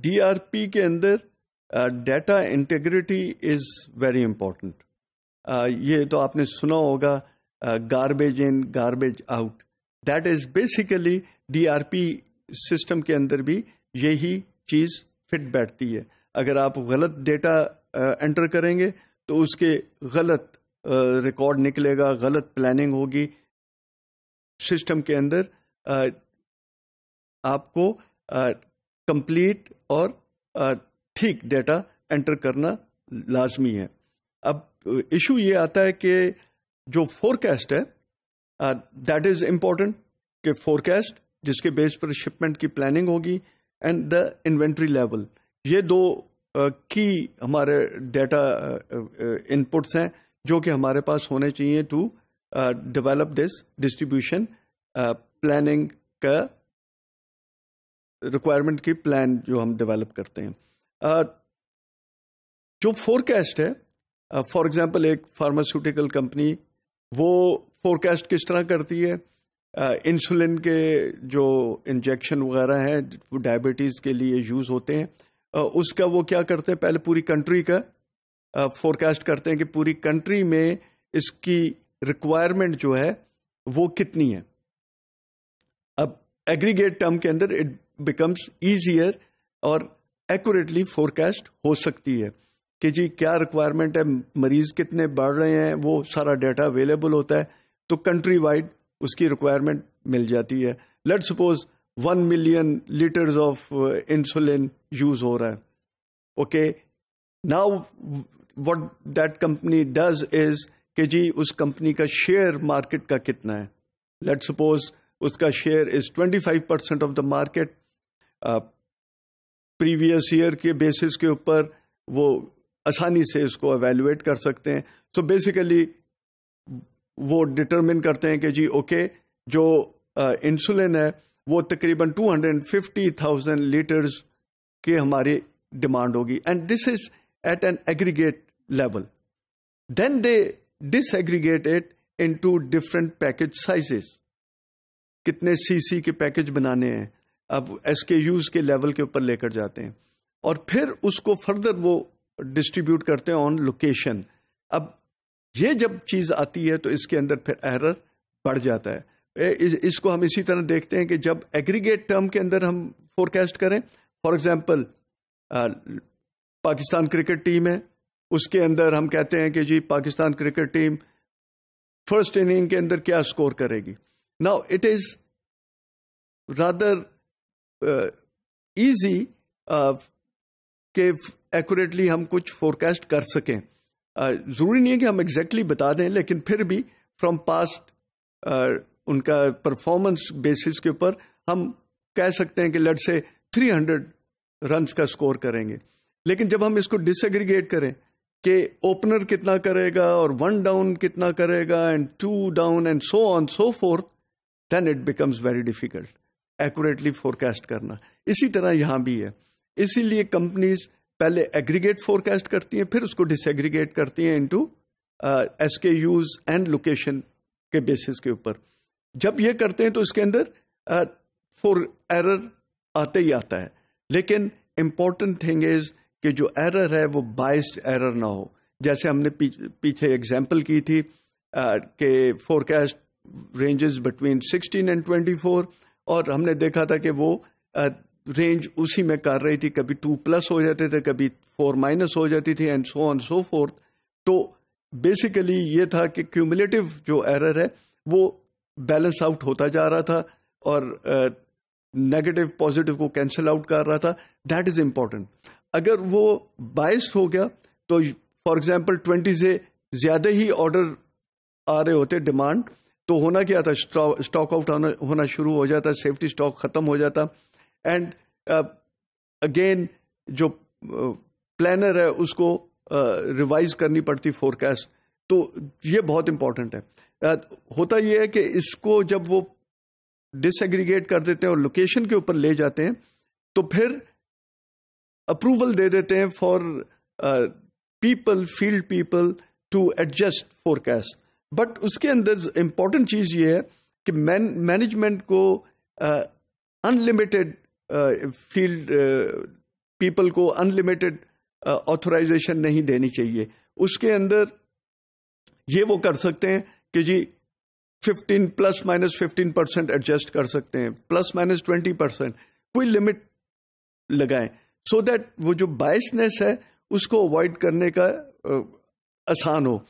DRP के अंदर data integrity is very important ये तो आपने सुना होगा garbage in garbage out that is basically DRP system के अंदर भी यही चीज फिट बैठती है अगर आप गलत डेटा एंटर uh, करेंगे तो उसके गलत रिकॉर्ड uh, निकलेगा गलत प्लानिंग होगी सिस्टम के अंदर uh, आपको कंप्लीट और ठीक डेटा एंटर करना लाजमी है अब इशू ये आता है कि जो फोरकास्ट है दैट इज इम्पोर्टेंट कि फोरकास्ट जिसके बेस पर शिपमेंट की प्लानिंग होगी एंड द इन्वेंट्री लेवल ये दो की हमारे डेटा इनपुट्स हैं जो कि हमारे पास होने चाहिए to develop this distribution planning का रिक्वायरमेंट की प्लान जो हम डेवलप करते हैं uh, जो फोरकास्ट है फॉर uh, एग्जांपल एक फार्मास्यूटिकल कंपनी वो फोरकास्ट किस तरह करती है इंसुलिन uh, के जो इंजेक्शन वगैरह हैं डायबिटीज़ के लिए यूज़ होते हैं उसका वो क्या करते हैं पहले पूरी कंट्री का फोरकास्ट करते हैं कि पूरी कंट्री में इसकी रिक्वायरमेंट जो है वो कितनी है अब एग्रीगेट टर्म के अंदर इट बिकम्स ईजियर और एक्यूरेटली फोरकास्ट हो सकती है कि जी क्या रिक्वायरमेंट है मरीज कितने बढ़ रहे हैं वो सारा डाटा अवेलेबल होता है तो कंट्री वाइड उसकी रिक्वायरमेंट मिल जाती है let suppose one million litres of insulin use हो रहा है okay now what that company does is कि जी उस कंपनी का शेयर मार्केट का कितना है लेट सपोज उसका share is 25 percent of the market previous year के बेसिस के ऊपर वो आसानी से इसको एवेल्युएट कर सकते हैं सो so बेसिकली वो डिटरमिन करते हैं कि जी ओके okay, जो इंसुलिन है वो तकरीबन 250,000 लीटर्स की हमारी डिमांड होगी and this is at an aggregate level then they disaggregate it into different package sizes कितने सीसी के पैकेज बनाने हैं अब एस के यूज के लेवल के ऊपर लेकर जाते हैं और फिर उसको फर्दर वो डिस्ट्रीब्यूट करते हैं ऑन लोकेशन अब ये जब चीज आती है तो इसके अंदर फिर एरर बढ़ जाता है इस, इसको हम इसी तरह देखते हैं कि जब एग्रीगेट टर्म के अंदर हम फोरकास्ट करें for example Pakistan cricket team है उसके अंदर हम कहते हैं कि जी Pakistan cricket team first inning के अंदर क्या स्कोर करेगी now it is rather easy uh, uh, के एक्यूरेटली हम कुछ फोरकास्ट कर सकें uh, ज़रूरी नहीं है कि हम एग्जैक्टली exactly बता दें लेकिन फिर भी फ्रॉम पास्ट उनका परफॉर्मेंस बेसिस के ऊपर हम कह सकते हैं कि लड़ से 300 रन्स का स्कोर करेंगे लेकिन जब हम इसको डिसएग्रीगेट करें कि ओपनर कितना करेगा और वन डाउन कितना करेगा and two down and so on so forth then it becomes very difficult accurately forecast करना इसी तरह यहां भी है इसीलिए कंपनीज पहले एग्रीगेट फोरकास्ट करती हैं फिर उसको डिसएग्रीगेट करती हैं into S K Us and location के बेसिस के ऊपर जब ये करते हैं तो इसके अंदर फोर uh, एरर आते ही आता है लेकिन इंपॉर्टेंट थिंग इज कि जो एरर है वो बाइस्ड एरर ना हो जैसे हमने पीछ, पीछे एग्जाम्पल की थी uh, के फोरकास्ट रेंजेस बिटवीन 16 एंड 24 और हमने देखा था कि वो रेंज उसी में कर रही थी कभी टू प्लस हो जाते थे कभी फोर माइनस हो जाती थी and so on so forth तो बेसिकली ये था कि क्यूमुलेटिव जो एरर है वो बैलेंस आउट होता जा रहा था और नेगेटिव uh, पॉजिटिव को कैंसिल आउट कर रहा था दैट इज इम्पॉर्टेंट अगर वो बाइस्ड हो गया तो फॉर एग्जाम्पल ट्वेंटी से ज्यादा ही ऑर्डर आ रहे होते डिमांड तो होना क्या था स्टॉक आउट होना शुरू हो जाता सेफ्टी स्टॉक खत्म हो जाता एंड अगेन जो प्लानर है उसको रिवाइज करनी पड़ती फोरकास्ट तो ये बहुत इंपॉर्टेंट है uh, होता ये है कि इसको जब वो डिसएग्रीगेट कर देते हैं और लोकेशन के ऊपर ले जाते हैं तो फिर अप्रूवल दे देते हैं for people field people to adjust forecast but उसके अंदर इम्पोर्टेंट चीज़ ये है कि मैन मैनेजमेंट को अनलिमिटेड फील्ड पीपल को अनलिमिटेड ऑथोराइजेशन नहीं देनी चाहिए उसके अंदर ये वो कर सकते हैं कि जी 15 प्लस माइनस 15 परसेंट एडजस्ट कर सकते हैं प्लस माइनस 20 परसेंट कोई लिमिट लगाएं सो so दैट वो जो बायसनेस है उसको अवॉइड करने का uh, आसान हो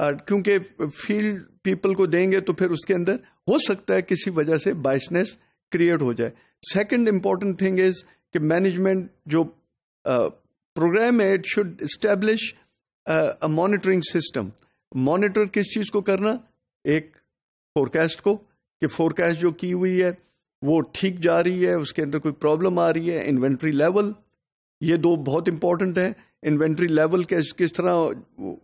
क्योंकि फील्ड पीपल को देंगे तो फिर उसके अंदर हो सकता है किसी वजह से बाइसनेस क्रिएट हो जाए सेकंड इंपॉर्टेंट थिंग इज कि मैनेजमेंट जो प्रोग्राम है it should establish a monitoring system monitor किस चीज को करना एक फोरकास्ट को कि फोरकास्ट जो की हुई है वो ठीक जा रही है उसके अंदर कोई प्रॉब्लम आ रही है इन्वेंट्री लेवल ये दो बहुत इंपॉर्टेंट है इन्वेंट्री लेवल किस किस तरह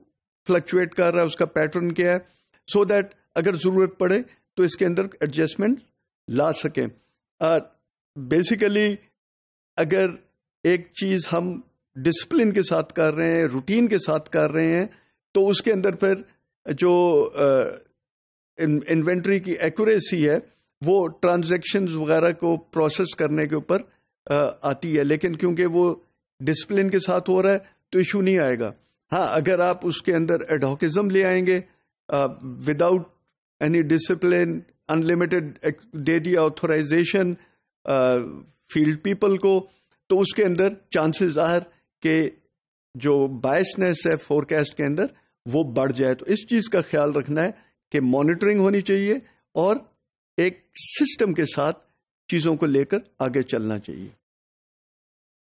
फ्लक्चुएट कर रहा है उसका पैटर्न क्या है सो so दैट अगर ज़रूरत पड़े तो इसके अंदर एडजस्टमेंट ला सकें बेसिकली uh, अगर एक चीज़ हम डिसिप्लिन के साथ कर रहे हैं रूटीन के साथ कर रहे हैं तो उसके अंदर फिर जो इन्वेंट्री uh, की एक्यूरेसी है वो ट्रांजेक्शन वगैरह को प्रोसेस करने के ऊपर आती है लेकिन क्योंकि वो डिसिप्लिन के साथ हो रहा है तो इशू नहीं आएगा हाँ अगर आप उसके अंदर एडोकिज्म ले आएंगे विदाउट एनी डिसिप्लिन अनलिमिटेड दे दिया ऑथोराइजेशन फील्ड पीपल को तो उसके अंदर चांसेस आर के जो बायसनेस है फोरकास्ट के अंदर वो बढ़ जाए तो इस चीज का ख्याल रखना है कि मॉनिटरिंग होनी चाहिए और एक सिस्टम के साथ चीजों को लेकर आगे चलना चाहिए